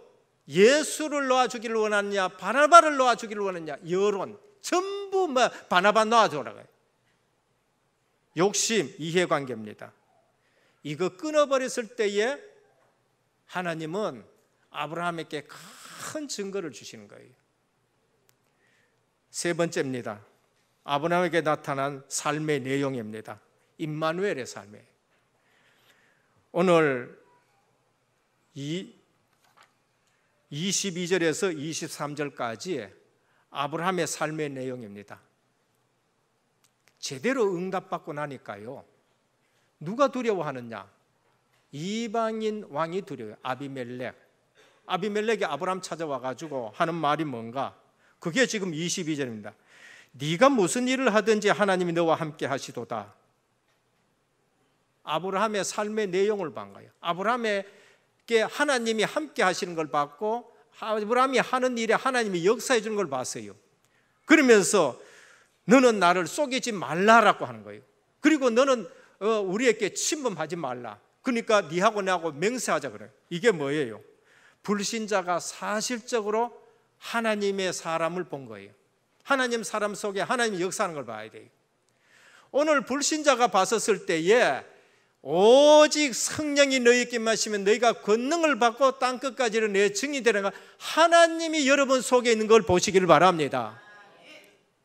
예수를 놓아주기를 원하느냐, 바나바를 놓아주기를 원하느냐, 여론, 전부 뭐 바나바 놓아줘라. 욕심, 이해관계입니다. 이거 끊어버렸을 때에 하나님은 아브라함에게 큰 증거를 주시는 거예요. 세 번째입니다. 아브라함에게 나타난 삶의 내용입니다. 임마누엘의 삶에 오늘 이 22절에서 23절까지 아브라함의 삶의 내용입니다. 제대로 응답받고 나니까요. 누가 두려워하느냐? 이방인 왕이 두려워요. 아비멜렉. 아비멜렉이 아브람 찾아와 가지고 하는 말이 뭔가? 그게 지금 22절입니다. 네가 무슨 일을 하든지 하나님이 너와 함께 하시도다. 아브라함의 삶의 내용을 본 거예요. 아브라함에게 하나님이 함께 하시는 걸 봤고 아브라함이 하는 일에 하나님이 역사해 주는 걸 봤어요. 그러면서 너는 나를 속이지 말라라고 하는 거예요. 그리고 너는 어, 우리에게 침범하지 말라. 그러니까 니하고 나하고 맹세하자 그래요. 이게 뭐예요? 불신자가 사실적으로 하나님의 사람을 본 거예요. 하나님 사람 속에 하나님 역사하는 걸 봐야 돼요. 오늘 불신자가 봤었을 때에 오직 성령이 너희에게 마시면 너희가 권능을 받고 땅 끝까지를 내 증이 되는 가 하나님이 여러분 속에 있는 걸 보시기를 바랍니다.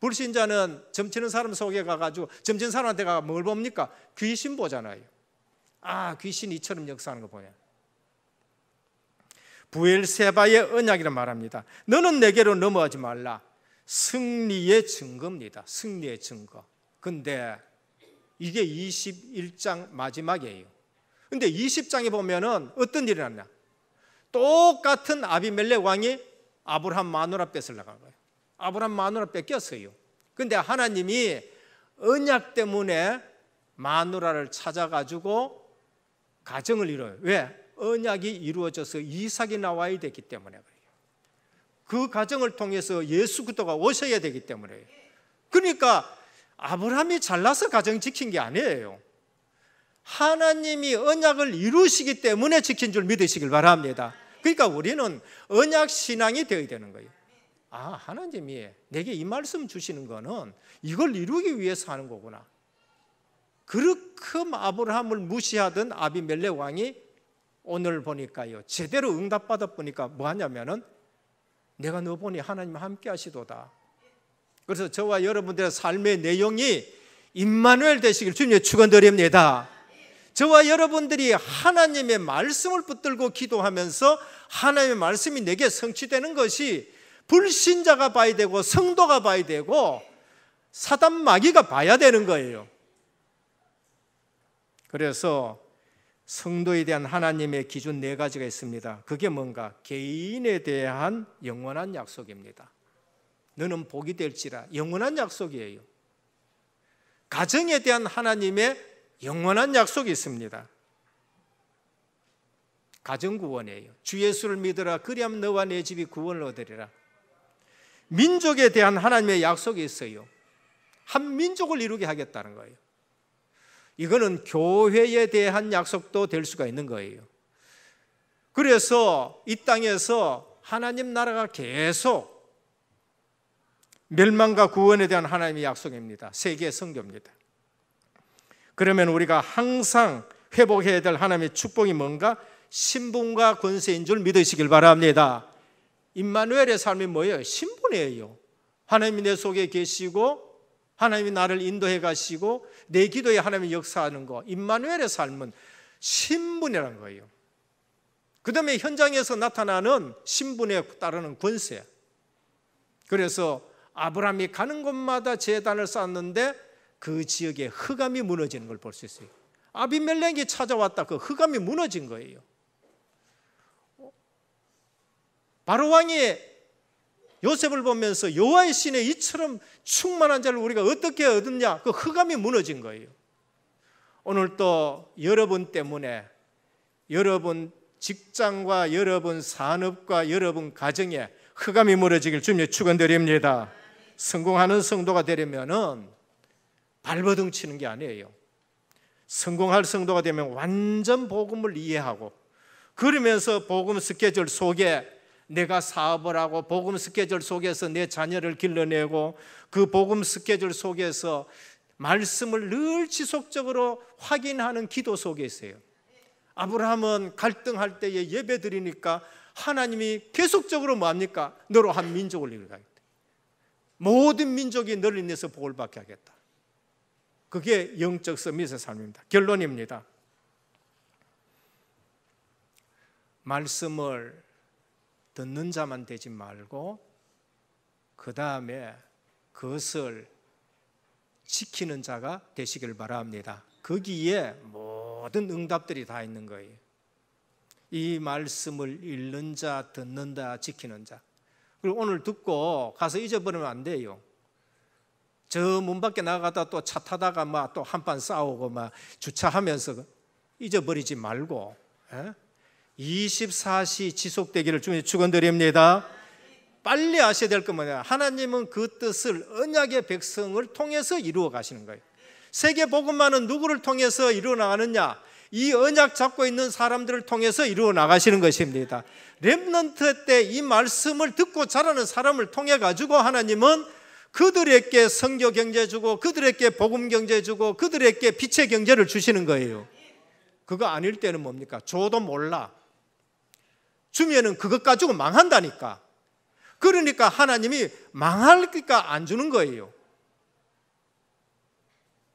불신자는 점치는 사람 속에 가가지고 점치는 사람한테 가가 뭘 봅니까? 귀신 보잖아요. 아, 귀신 이처럼 역사하는 거 보냐. 부엘세바의 언약이라 말합니다. 너는 내게로 넘어가지 말라. 승리의 증거입니다. 승리의 증거. 근데 이게 21장 마지막이에요. 근데 20장에 보면은 어떤 일이 났냐? 똑같은 아비멜렉 왕이 아브라함 마누라 뺏으려고 한 거예요. 아브람 마누라 뺏겼어요. 근데 하나님이 언약 때문에 마누라를 찾아가지고 가정을 이뤄요. 왜? 언약이 이루어져서 이삭이 나와야 되기 때문에 그래요. 그 가정을 통해서 예수 그도가 오셔야 되기 때문에 그러니까 아브라함이 잘나서 가정 지킨 게 아니에요. 하나님이 언약을 이루시기 때문에 지킨 줄 믿으시길 바랍니다. 그러니까 우리는 언약 신앙이 되어야 되는 거예요. 아 하나님이 내게 이 말씀 주시는 거는 이걸 이루기 위해서 하는 거구나. 그렇게 아브라함을 무시하던 아비멜렉 왕이 오늘 보니까요 제대로 응답받아 보니까 뭐하냐면은 내가 너 보니 하나님 함께 하시도다. 그래서 저와 여러분들의 삶의 내용이 임마누엘 되시길 주님의 축원드립니다. 저와 여러분들이 하나님의 말씀을 붙들고 기도하면서 하나님의 말씀이 내게 성취되는 것이 불신자가 봐야 되고 성도가 봐야 되고 사단 마귀가 봐야 되는 거예요. 그래서 성도에 대한 하나님의 기준 네 가지가 있습니다. 그게 뭔가? 개인에 대한 영원한 약속입니다. 너는 복이 될지라 영원한 약속이에요. 가정에 대한 하나님의 영원한 약속이 있습니다. 가정 구원이에요. 주 예수를 믿으라 그리하면 너와 내 집이 구원을 얻으리라. 민족에 대한 하나님의 약속이 있어요. 한 민족을 이루게 하겠다는 거예요. 이거는 교회에 대한 약속도 될 수가 있는 거예요. 그래서 이 땅에서 하나님 나라가 계속 멸망과 구원에 대한 하나님의 약속입니다. 세계 선교입니다. 그러면 우리가 항상 회복해야 될 하나님의 축복이 뭔가 신분과 권세인 줄 믿으시길 바랍니다. 임마누엘의 삶이 뭐예요? 신분이에요. 하나님이 내 속에 계시고 하나님이 나를 인도해 가시고 내 기도에 하나님이 역사하는 거. 임마누엘의 삶은 신분이라는 거예요. 그다음에 현장에서 나타나는 신분에 따르는 권세. 그래서 아브라함이 가는 곳마다 재단을 쌓는데 그 지역에 흑암이 무너지는 걸 볼 수 있어요. 아비멜렉이 찾아왔다. 그 흑암이 무너진 거예요. 바로왕이 요셉을 보면서 여호와의 신의 이처럼 충만한 자를 우리가 어떻게 얻었냐? 그 흑암이 무너진 거예요. 오늘 또 여러분 때문에 여러분 직장과 여러분 산업과 여러분 가정에 흑암이 무너지길 주님 축원드립니다. 성공하는 성도가 되려면 발버둥 치는 게 아니에요. 성공할 성도가 되면 완전 복음을 이해하고 그러면서 복음 스케줄 속에 내가 사업을 하고 복음 스케줄 속에서 내 자녀를 길러내고 그 복음 스케줄 속에서 말씀을 늘 지속적으로 확인하는 기도 속에 있어요. 아브라함은 갈등할 때에 예배 드리니까 하나님이 계속적으로 뭐합니까? 너로 한 민족을 이루겠다. 모든 민족이 너를 인해서 복을 받게 하겠다. 그게 영적 서밋의 삶입니다. 결론입니다. 말씀을 듣는 자만 되지 말고 그 다음에 그것을 지키는 자가 되시길 바랍니다. 거기에 그 모든 응답들이 다 있는 거예요. 이 말씀을 읽는 자, 듣는 자, 지키는 자. 그리고 오늘 듣고 가서 잊어버리면 안 돼요. 저 문 밖에 나가다 또 차 타다가 막 또 한판 싸우고 막 주차하면서 잊어버리지 말고 에? 예? 24시 지속되기를 주님 원드립니다 빨리 아셔야 될건 뭐냐? 하나님은 그 뜻을 언약의 백성을 통해서 이루어 가시는 거예요. 세계 복음만은 누구를 통해서 이루어 나가느냐? 이 언약 잡고 있는 사람들을 통해서 이루어 나가시는 것입니다. 렘넌트 때 이 말씀을 듣고 자라는 사람을 통해 가지고 하나님은 그들에게 성교 경제 주고 그들에게 복음 경제 주고 그들에게 빛의 경제를 주시는 거예요. 그거 아닐 때는 뭡니까? 저도 몰라. 주면은 그것 가지고 망한다니까. 그러니까 하나님이 망할까 안 주는 거예요.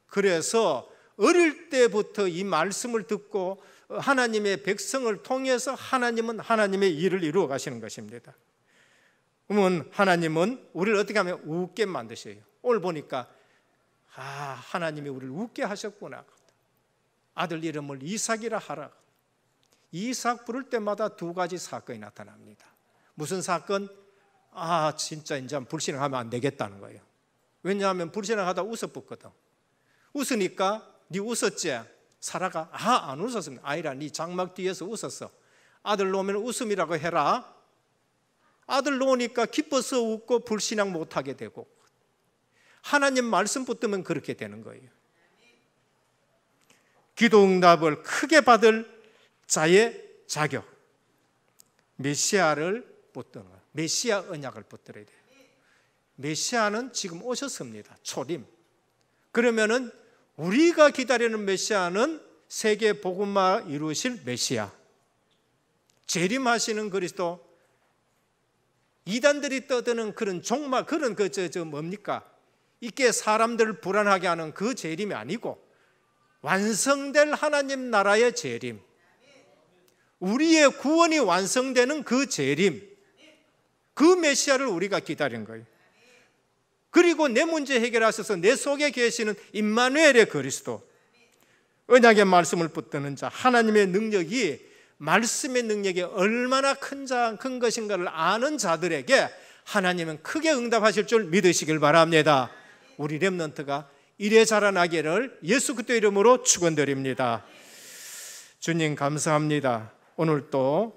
그래서 어릴 때부터 이 말씀을 듣고 하나님의 백성을 통해서 하나님은 하나님의 일을 이루어 가시는 것입니다. 그러면 하나님은 우리를 어떻게 하면 웃게 만드세요. 오늘 보니까 아 하나님이 우리를 웃게 하셨구나. 아들 이름을 이삭이라 하라. 이삭 부를 때마다 두 가지 사건이 나타납니다. 무슨 사건? 아, 진짜 이제 불신앙하면 안 되겠다는 거예요. 왜냐하면 불신앙하다 웃어붙거든. 웃으니까 네 웃었지? 사라가 아, 안 웃었습니다. 아이라 네 장막 뒤에서 웃었어. 아들 놓으면 웃음이라고 해라. 아들 놓으니까 기뻐서 웃고 불신앙 못하게 되고 하나님 말씀 붙으면 그렇게 되는 거예요. 기도 응답을 크게 받을 자의 자격. 메시아를 붙드는 거예요. 메시아 언약을 붙들어야 돼요. 메시아는 지금 오셨습니다. 초림. 그러면은 우리가 기다리는 메시아는 세계 복음화 이루실 메시아. 재림하시는 그리스도. 이단들이 떠드는 그런 종말 그런 그저 저 뭡니까? 이게 사람들을 불안하게 하는 그 재림이 아니고 완성될 하나님 나라의 재림. 우리의 구원이 완성되는 그 재림, 그 메시아를 우리가 기다린 거예요. 그리고 내 문제 해결하셔서 내 속에 계시는 임마누엘의 그리스도, 언약의 말씀을 붙드는 자, 하나님의 능력이 말씀의 능력이 얼마나 큰, 자, 큰 것인가를 아는 자들에게 하나님은 크게 응답하실 줄 믿으시길 바랍니다. 우리 렘넌트가 이래 자라나기를 예수 그리스도 이름으로 축원드립니다. 주님 감사합니다. 오늘 또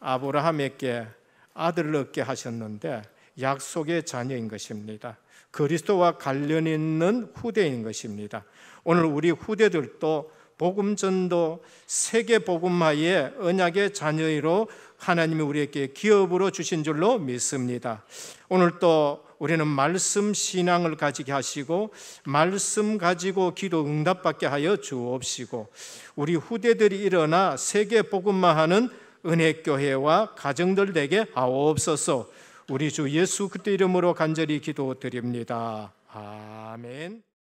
아브라함에게 아들을 얻게 하셨는데 약속의 자녀인 것입니다. 그리스도와 관련 있는 후대인 것입니다. 오늘 우리 후대들도 복음 전도 세계 복음화의 언약의 자녀로 하나님이 우리에게 기업으로 주신 줄로 믿습니다. 오늘 또 우리는 말씀 신앙을 가지게 하시고 말씀 가지고 기도 응답받게 하여 주옵시고 우리 후대들이 일어나 세계 복음화하는 은혜 교회와 가정들 되게 하옵소서. 우리 주 예수 그리 이름으로 간절히 기도드립니다. 아멘.